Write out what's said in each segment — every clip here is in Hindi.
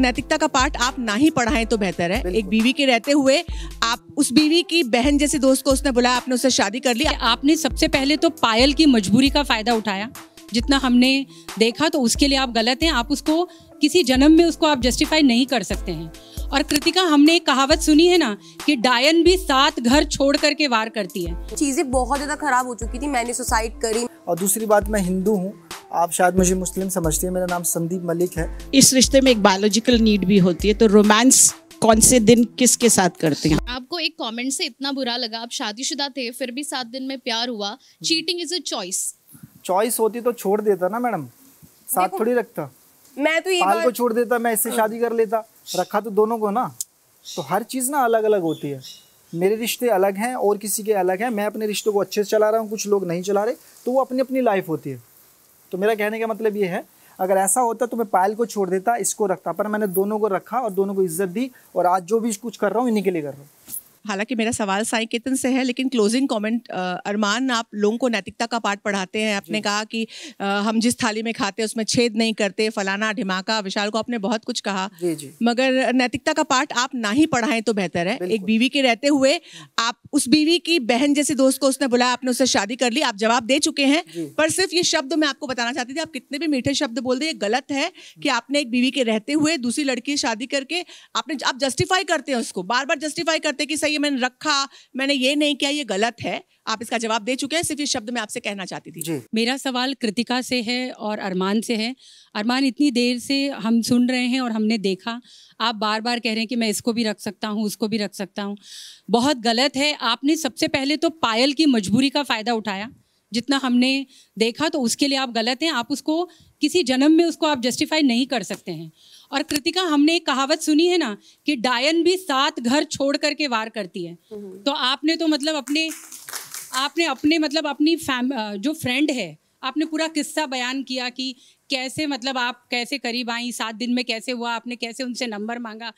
नैतिकता का पार्ट आप ना ही पढ़ाएं तो बेहतर है एक बीवी के रहते हुए आप उस बीवी की बहन जैसे दोस्त को उसने बुलाया आपने उससे शादी कर ली आपने सबसे पहले तो पायल की मजबूरी का फायदा उठाया जितना हमने देखा तो उसके लिए आप गलत हैं आप उसको किसी जन्म में उसको आप जस्टिफाई नहीं कर सकते हैं और कृतिका हमने एक कहावत सुनी है ना कि डायन भी सात घर छोड़ करके वार करती है चीजें बहुत ज्यादा खराब हो चुकी थी मैंने सुसाइड करी और दूसरी बात मैं हिंदू हूँ आप शायद मुझे मुस्लिम समझती है मेरा नाम संदीप मलिक है इस रिश्ते में एक बायोलॉजिकल नीड भी होती है तो रोमांस कौन से दिन किसके साथ करते हैं आपको एक कमेंट से इतना बुरा लगा आप शादीशुदा थे फिर भी सात दिन में प्यार हुआ cheating is a choice choice होती तो छोड़ देता ना मैडम साथ थोड़ी रखता मैं तो ये को छोड़ देता मैं इससे शादी कर लेता रखा तो दोनों को ना तो हर चीज़ ना अलग अलग होती है मेरे रिश्ते अलग हैं और किसी के अलग हैं मैं अपने रिश्तों को अच्छे से चला रहा हूँ कुछ लोग नहीं चला रहे तो वो अपनी अपनी लाइफ होती है तो मेरा कहने का मतलब ये है अगर ऐसा होता तो मैं पायल को छोड़ देता इसको रखता पर मैंने दोनों को रखा और दोनों को इज्जत दी और आज जो भी कुछ कर रहा हूँ इन्हीं के लिए कर रहा हूँ हालांकि मेरा सवाल साई केतन से है लेकिन क्लोजिंग कमेंट अरमान आप लोगों को नैतिकता का पाठ पढ़ाते हैं आपने कहा कि आ, हम जिस थाली में खाते हैं उसमें छेद नहीं करते फलाना ढिमाका विशाल को आपने बहुत कुछ कहा जी जी मगर नैतिकता का पाठ आप ना ही पढ़ाएं तो बेहतर है एक बीवी के रहते हुए आप उस बीवी की बहन जैसे दोस्त को उसने बुलाया आपने उससे शादी कर ली आप जवाब दे चुके हैं पर सिर्फ ये शब्द मैं आपको बताना चाहती थी आप कितने भी मीठे शब्द बोल दें ये गलत है कि आपने एक बीवी के रहते हुए दूसरी लड़की शादी करके आपने आप जस्टिफाई करते हैं उसको बार बार जस्टिफाई करते हैं कि सही ये मैंने रखा मैंने ये नहीं किया ये गलत है आप इसका जवाब दे चुके हैं सिर्फ इस शब्द में आपसे कहना चाहती थी मेरा सवाल कृतिका से है और अरमान से है अरमान इतनी देर से हम सुन रहे हैं और हमने देखा आप बार बार कह रहे हैं कि मैं इसको भी रख सकता हूँ उसको भी रख सकता हूँ बहुत गलत है आपने सबसे पहले तो पायल की मजबूरी का फ़ायदा उठाया जितना हमने देखा तो उसके लिए आप गलत हैं आप उसको किसी जन्म में उसको आप जस्टिफाई नहीं कर सकते हैं और कृतिका हमने एक कहावत सुनी है ना कि डायन भी सात घर छोड़ करके वार करती है हम्म। तो आपने तो मतलब अपने आपने अपने मतलब अपनी फैम जो फ्रेंड है आपने पूरा किस्सा बयान किया कि कैसे मतलब आप कैसे करीब आई सात दिन में कैसे हुआ आपने कैसे उनसे नंबर मांगा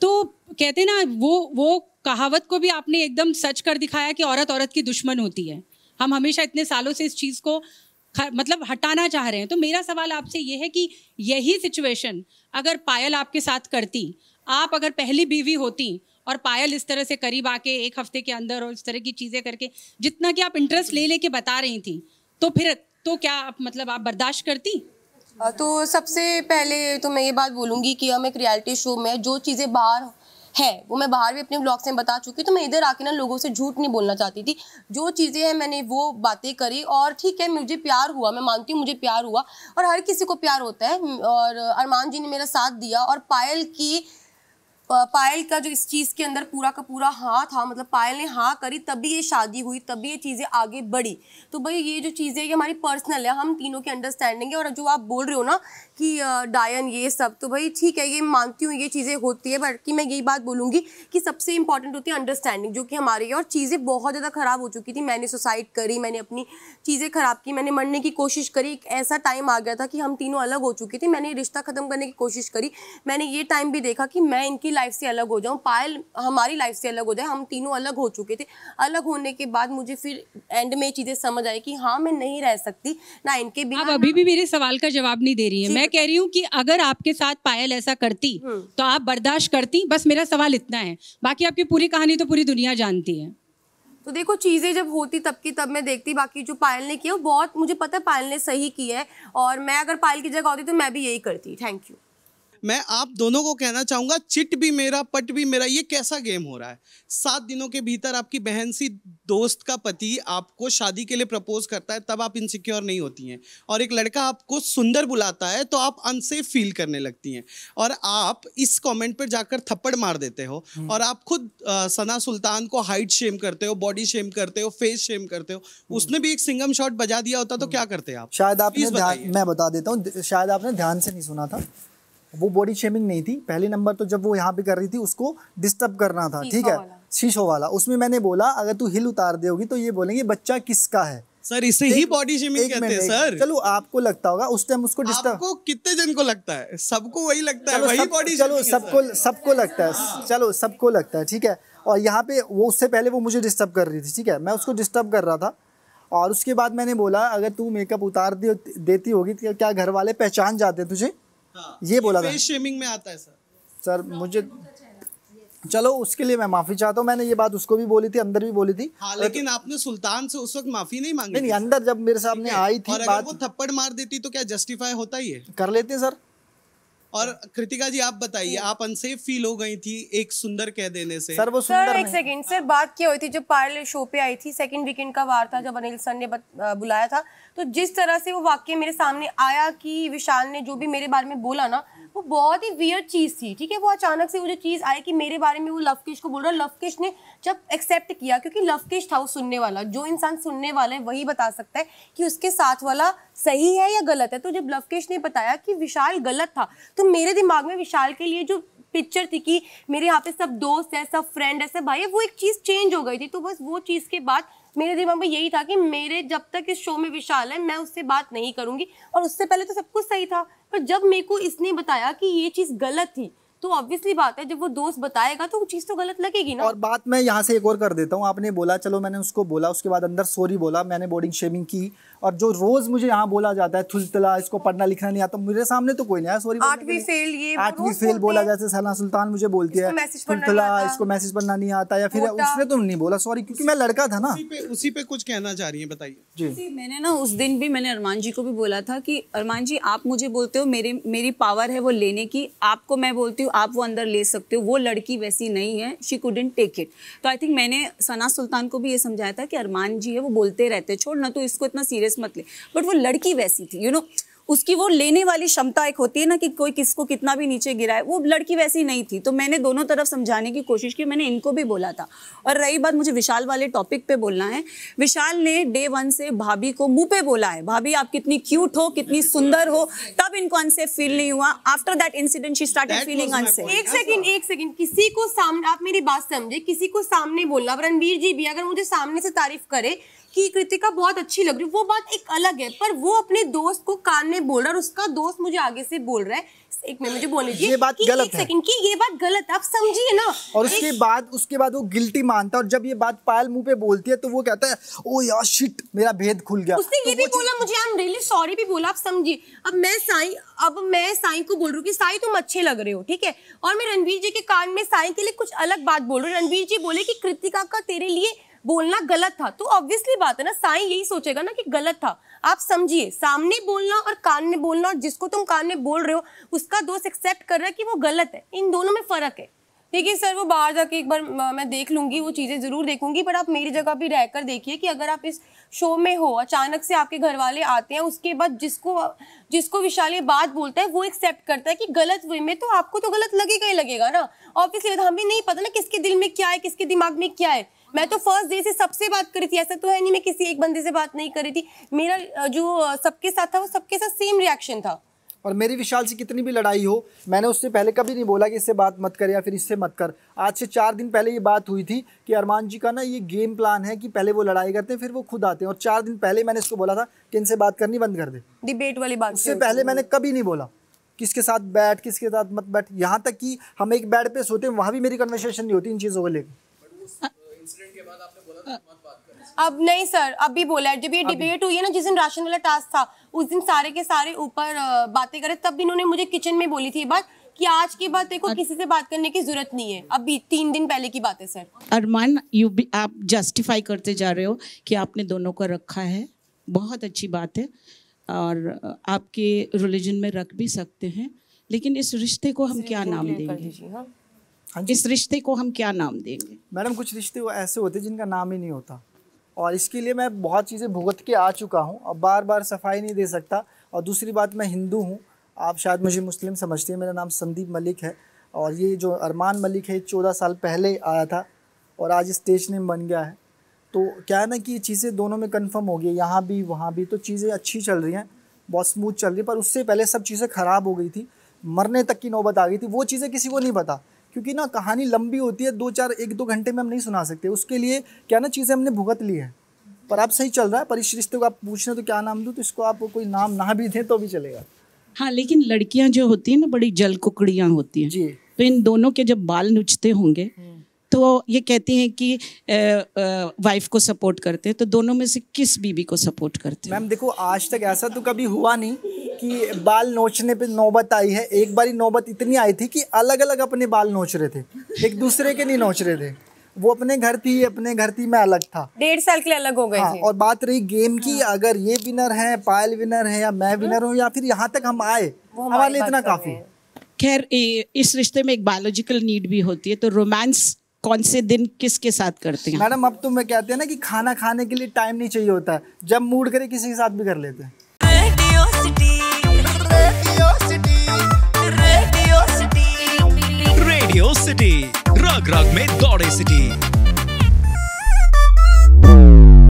तो कहते ना वो वो कहावत को भी आपने एकदम सच कर दिखाया कि औरत औरत की दुश्मन होती है हम हमेशा इतने सालों से इस चीज़ को मतलब हटाना चाह रहे हैं तो मेरा सवाल आपसे ये है कि यही सिचुएशन अगर पायल आपके साथ करती आप अगर पहली बीवी होती और पायल इस तरह से करीब आके एक हफ्ते के अंदर और इस तरह की चीज़ें करके जितना कि आप इंटरेस्ट ले लेके बता रही थी तो फिर तो क्या आप मतलब आप बर्दाश्त करती तो सबसे पहले तो मैं ये बात बोलूँगी कि हम एक रियलिटी शो में जो चीज़ें बाहर है वो मैं बाहर भी अपने ब्लॉग्स में बता चुकी तो मैं इधर आके ना लोगों से झूठ नहीं बोलना चाहती थी जो चीज़ें हैं मैंने वो बातें करी और ठीक है मुझे प्यार हुआ मैं मानती हूँ मुझे प्यार हुआ और हर किसी को प्यार होता है और अरमान जी ने मेरा साथ दिया और पायल की पायल का जो इस चीज़ के अंदर पूरा का पूरा हाँ था मतलब पायल ने हाँ करी तभी ये शादी हुई तभी ये चीज़ें आगे बढ़ी तो भाई ये जो चीज़ें ये हमारी पर्सनल है हम तीनों की अंडरस्टैंडिंग है और जो आप बोल रहे हो ना कि डायन ये सब तो भाई ठीक है ये मानती हूँ ये चीज़ें होती है बल्कि मैं यही बात बोलूँगी कि सबसे इंपॉर्टेंट होती है अंडरस्टैंडिंग जो कि हमारी और चीज़ें बहुत ज़्यादा ख़राब हो चुकी थी मैंने सुसाइड करी मैंने अपनी चीज़ें ख़राब की मैंने मरने की कोशिश करी एक ऐसा टाइम आ गया था कि हम तीनों अलग हो चुके थे मैंने रिश्ता ख़त्म करने की कोशिश करी मैंने ये टाइम भी देखा कि मैं इनकी लाइफ से अलग हो जाऊँ पायल हमारी लाइफ से अलग हो जाए हम तीनों अलग हो चुके थे अलग होने के बाद मुझे फिर एंड में चीज़ें समझ आई कि हाँ मैं नहीं रह सकती ना इनके बिना अभी भी मेरे सवाल का जवाब नहीं दे रही है मैं कह रही हूँ कि अगर आपके साथ पायल ऐसा करती हाँ। तो आप बर्दाश्त करती बस मेरा सवाल इतना है बाकी आपकी पूरी कहानी तो पूरी दुनिया जानती है तो देखो चीज़ें जब होती तब की तब मैं देखती बाकी जो पायल ने किया वो बहुत मुझे पता है पायल ने सही किया है और मैं अगर पायल की जगह होती तो मैं भी यही करती थैंक यू मैं आप दोनों को कहना चाहूंगा चिट भी मेरा पट भी मेरा ये कैसा गेम हो रहा है सात दिनों के भीतर आपकी बहन सी दोस्त का पति आपको शादी के लिए प्रपोज करता है तब आप इनसिक्योर नहीं होती हैं और एक लड़का आपको सुंदर बुलाता है तो आप अनसेफ फील करने लगती हैं और आप इस कमेंट पर जाकर थप्पड़ मार देते हो हम्म। और आप खुद आ, सना सुल्तान को हाइट शेम करते हो बॉडी शेम करते हो फेस शेम करते हो हम्म। उसने भी एक सिंगम शॉट बजा दिया होता तो हम्म। क्या करते आप शायद आप मैं बता देता हूँ शायद आपने ध्यान से नहीं सुना था वो बॉडी शेमिंग नहीं थी पहले नंबर तो जब वो यहाँ पे कर रही थी उसको डिस्टर्ब करना था ठीक है शीशो वाला उसमें मैंने बोला अगर तू हिल उतार देगी तो ये बोलेंगे बच्चा किसका है सर इसे ही बॉडी शेमिंग कहते हैं सर चलो आपको लगता होगा उस टाइम उसको डिस्टर्ब आपको कितने जन को लगता है सबको वही लगता है वही बॉडी चलो सबको सबको लगता है चलो सबको लगता है ठीक है और यहाँ पे वो उससे पहले वो मुझे डिस्टर्ब कर रही थी ठीक है मैं उसको डिस्टर्ब कर रहा था और उसके बाद मैंने बोला अगर तू मेकअप उतार दे, देती होगी तो क्या घर वाले पहचान जाते तुझे हाँ। ये बोला था शेमिंग में आता है सर सर मुझे चलो उसके लिए मैं माफी चाहता हूँ मैंने ये बात उसको भी बोली थी अंदर भी बोली थी हाँ, लेकिन आपने सुल्तान से उस वक्त माफी नहीं मांगी नहीं, नहीं अंदर जब मेरे सामने आई थी और बात वो थप्पड़ मार देती तो क्या जस्टिफाई होता ही है कर लेते हैं सर और कृतिका जी आप बताइए हम्म। आप अनसेफ फील हो गई थी एक सुंदर कह देने से सर वो सुंदर सर एक सेकंड सर बात क्या हुई थी जब पायल शो पे आई थी सेकंड वीकेंड का वार था जब अनिल सर ने बुलाया था तो जिस तरह से वो वाक्य मेरे सामने आया कि विशाल ने जो भी मेरे बारे में बोला ना वो बहुत ही वियर चीज़ थी ठीक है वो अचानक से वो जो चीज़ आई कि मेरे बारे में वो लवकेश को बोल रहा लवकेश ने जब एक्सेप्ट किया क्योंकि लवकेश था वो सुनने वाला जो इंसान सुनने वाला है वही बता सकता है कि उसके साथ वाला सही है या गलत है तो जब लवकेश ने बताया कि विशाल गलत था तो मेरे दिमाग में विशाल के लिए जो पिक्चर थी कि मेरे यहाँ पे सब दोस्त है सब फ्रेंड है सब भाई है वो एक चीज़ चेंज हो गई थी तो बस वो चीज़ के बाद मेरे दिमाग में यही था कि मेरे जब तक इस शो में विशाल है मैं उससे बात नहीं करूंगी और उससे पहले तो सब कुछ सही था पर जब मेरे को इसने बताया कि ये चीज़ गलत थी तो ऑब्वियसली बात है जब वो दोस्त बताएगा तो वो चीज़ तो गलत लगेगी ना और बात मैं यहाँ से एक और कर देता हूँ आपने बोला चलो मैंने उसको बोला उसके बाद अंदर सॉरी बोला मैंने बोर्डिंग शेमिंग की और जो रोज मुझे यहाँ बोला जाता है थुलतला इसको पढ़ना लिखना नहीं आता मेरे सामने तो कोई नहीं है सॉरी आठवीं फेल ये आठवीं फेल बोला जैसे सलाह सुल्तान मुझे बोलती है थुलतला इसको मैसेज पढ़ना नहीं आता या फिर उसने तो नहीं बोला सॉरी क्योंकि मैं लड़का था ना उसी पे कुछ कहना चाह रही है बताइए जी मैंने ना उस दिन भी मैंने अरमान जी को भी बोला था कि अरमान जी आप मुझे बोलते हो मेरे मेरी पावर है वो लेने की आपको मैं बोलती हूँ आप वो अंदर ले सकते हो वो लड़की वैसी नहीं है शी कुडेंट टेक इट तो आई थिंक मैंने सना सुल्तान को भी ये समझाया था कि अरमान जी है वो बोलते रहते छोड़ ना तो इसको इतना सीरियस मत ले बट वो लड़की वैसी थी यू you नो know, उसकी वो लेने वाली क्षमता एक होती है ना कि कोई किसको कितना भी नीचे गिराए वो लड़की वैसी नहीं थी तो मैंने दोनों तरफ समझाने की कोशिश की मैंने इनको भी बोला था और रही बात मुझे विशाल वाले टॉपिक पे बोलना है विशाल ने डे वन से भाभी को मुंह पे बोला है भाभी आप कितनी क्यूट हो कितनी सुंदर हो तब इनको अनसेफ फील नहीं हुआ after that incident she start feeling unsafe एक सेकेंड एक सेकेंड किसी को सामने आप मेरी बात समझे किसी को सामने बोलना रणबीर जी भी अगर मुझे सामने से तारीफ करे कि कृतिका बहुत अच्छी लग रही वो बात एक अलग है पर वो अपने दोस्त को कान में बोल रहा है और उसका दोस्त मुझे आगे से बोल रहा है एक मिनट मुझे बोल लीजिए ये बात गलत है कि ये बात गलत है आप समझिए ना और उसके एक... बाद उसके बाद वो गिल्टी मानता है और जब ये बात पायल मुंह पे बोलती है तो वो कहता है ओ यार शिट मेरा भेद खुल गया उसने तो ये भी बोला मुझे आई एम रियली सॉरी भी बोला आप समझिए अब मैं साई अब मैं साई को बोल रही हूँ कि साई तुम अच्छे लग रहे हो ठीक है और मैं रणवीर जी के कान में साई के लिए कुछ अलग बात बोल रही हूँ रणवीर जी बोले की कृतिका का तेरे लिए बोलना गलत था तो ऑब्वियसली बात है ना साई यही सोचेगा ना कि गलत था आप समझिए सामने बोलना और कान में बोलना और जिसको तुम कान में बोल रहे हो उसका दोस्त एक्सेप्ट कर रहा है कि वो गलत है इन दोनों में फ़र्क है ठीक है सर वो बाहर जाके एक बार मैं देख लूंगी वो चीज़ें ज़रूर देखूंगी पर आप मेरी जगह भी रहकर देखिए कि अगर आप इस शो में हो अचानक से आपके घर वाले आते हैं उसके बाद जिसको जिसको विशाल ये बात बोलता है वो एक्सेप्ट करता है कि गलत वे में तो आपको तो गलत लगेगा ही लगेगा ना ऑब्वियसली हमें नहीं पता ना किसके दिल में क्या है किसके दिमाग में क्या है मैं तो फर्स्ट डे से सबसे बात करी थी ऐसा तो है नहीं मैं किसी एक बंदे से बात नहीं करी थी मेरा जो सबके साथ था वो सबके साथ सेम रिएक्शन था और मेरी विशाल से कितनी भी लड़ाई हो मैंने उससे पहले कभी नहीं बोला कि इससे बात मत कर या फिर इससे मत कर आज से चार दिन पहले ये बात हुई थी कि अरमान जी का ना ये गेम प्लान है कि पहले वो लड़ाई करते हैं फिर वो खुद आते हैं और चार दिन पहले मैंने इसको बोला था कि इनसे बात करनी बंद कर दे डिबेट वाली बात उससे पहले मैंने कभी नहीं बोला किसके साथ बैठ किसके साथ मत बैठ यहाँ तक कि हम एक बेड पे सोते हैं वहाँ भी मेरी कन्वर्सेशन नहीं होती इन चीज़ों को लेकर हाँ, अब नहीं सर अभी बोला है जब ये डिबेट हुई है ना जिस दिन राशन वाला टास्क था उस दिन सारे के सारे ऊपर बातें करे तब भी इन्होंने मुझे किचन में बोली थी बात कि आज की बात देखो किसी से बात करने की जरूरत नहीं है अभी तीन दिन पहले की बात है सर अरमान यू भी आप जस्टिफाई करते जा रहे हो कि आपने दोनों को रखा है बहुत अच्छी बात है और आपके रिलीजन में रख भी सकते हैं लेकिन इस रिश्ते को हम क्या नाम देंगे हाँ इस रिश्ते को हम क्या नाम देंगे मैडम कुछ रिश्ते ऐसे होते हैं जिनका नाम ही नहीं होता और इसके लिए मैं बहुत चीज़ें भुगत के आ चुका हूँ और बार बार सफाई नहीं दे सकता और दूसरी बात मैं हिंदू हूँ आप शायद मुझे मुस्लिम समझते हैं मेरा नाम संदीप मलिक है और ये जो अरमान मलिक है चौदह साल पहले आया था और आज स्टेज नेम बन गया है तो क्या है ना कि ये चीज़ें दोनों में कन्फर्म हो गई यहाँ भी वहाँ भी तो चीज़ें अच्छी चल रही हैं बहुत स्मूथ चल रही पर उससे पहले सब चीज़ें ख़राब हो गई थी मरने तक की नौबत आ गई थी वो चीज़ें किसी को नहीं पता क्योंकि ना कहानी लंबी होती है दो चार एक दो घंटे में हम नहीं सुना सकते उसके लिए क्या ना चीज़ें हमने भुगत ली है पर आप सही चल रहा है परिश्रिश्ते रिश्ते को आप पूछ रहे तो क्या नाम दूँ तो इसको आप कोई नाम ना भी दें तो भी चलेगा हाँ लेकिन लड़कियाँ जो होती हैं ना बड़ी जल कुकड़ियाँ होती हैं जी तो इन दोनों के जब बाल नुचते होंगे हम्म। तो ये कहती हैं कि वाइफ को सपोर्ट करते हैं तो दोनों में से किस बीबी को सपोर्ट करते हैं मैम देखो आज तक ऐसा तो कभी हुआ नहीं कि बाल नोचने पे नौबत आई है एक बारी नौबत इतनी आई थी कि अलग अलग अपने बाल नोच रहे थे एक दूसरे के नहीं नोच रहे थे वो अपने घर थी अपने घर थी मैं अलग था डेढ़ साल के लिए अलग हो गए हाँ, थे। और बात रही गेम की हाँ। अगर ये विनर है पायल विनर है या मैं विनर हूँ या फिर यहाँ तक हम आए हमारे लिए इतना काफी खैर इस रिश्ते में एक बायोलॉजिकल नीड भी होती है तो रोमांस कौन से दिन किसके साथ करते हैं मैडम अब तो मैं कहते हैं ना कि खाना खाने के लिए टाइम नहीं चाहिए होता जब मूड करे किसी के साथ भी कर लेते हैं रेडियो सिटी रेडियो सिटी रग रग में दौड़े सिटी